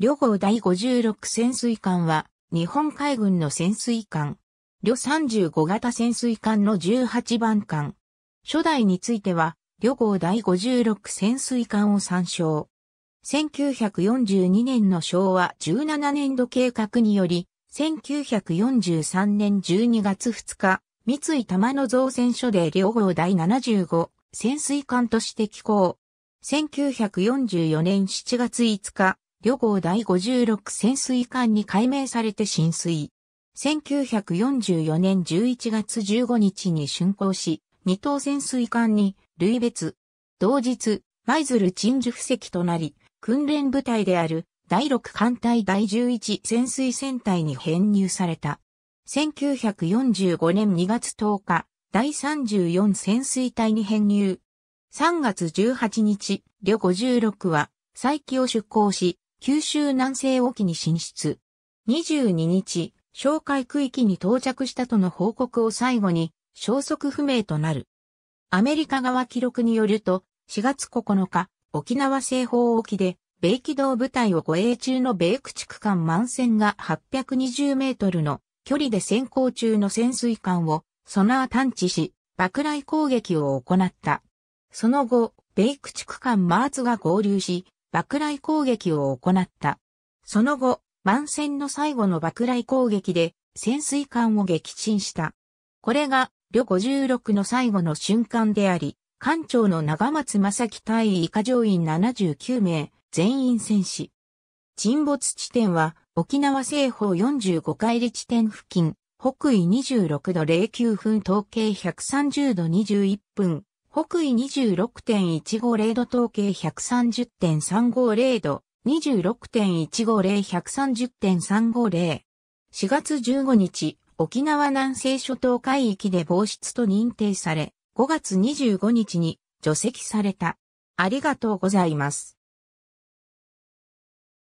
旅号第56潜水艦は、日本海軍の潜水艦。旅35型潜水艦の18番艦。初代については、旅号第56潜水艦を参照。1942年の昭和17年度計画により、1943年12月2日、三井玉の造船所で両号第75潜水艦として寄港。1944年7月5日、旅号第56潜水艦に改名されて浸水。1944年11月15日に竣工し、二等潜水艦に類別。同日、舞鶴鎮守布石となり、訓練部隊である第6艦隊第11潜水船隊に編入された。1945年2月10日、第34潜水隊に編入。3月18日、旅56は、再起を出港し、九州南西沖に進出。22日、哨戒区域に到着したとの報告を最後に、消息不明となる。アメリカ側記録によると、4月9日、沖縄西方沖で、米機動部隊を護衛中の米駆逐艦満船が820メートルの距離で先行中の潜水艦をソナー探知し、爆雷攻撃を行った。その後、米駆逐艦マーツが合流し、爆雷攻撃を行った。その後、満戦の最後の爆雷攻撃で潜水艦を撃沈した。これが、旅56の最後の瞬間であり、艦長の長松正樹隊以下乗員79名、全員戦死。沈没地点は、沖縄西方45海里地点付近、北緯26度09分統計130度21分、北緯26.150度統計130.350度、26.150-130.350。4月15日、沖縄南西諸島海域で防出と認定され、5月25日に除籍された。ありがとうございます。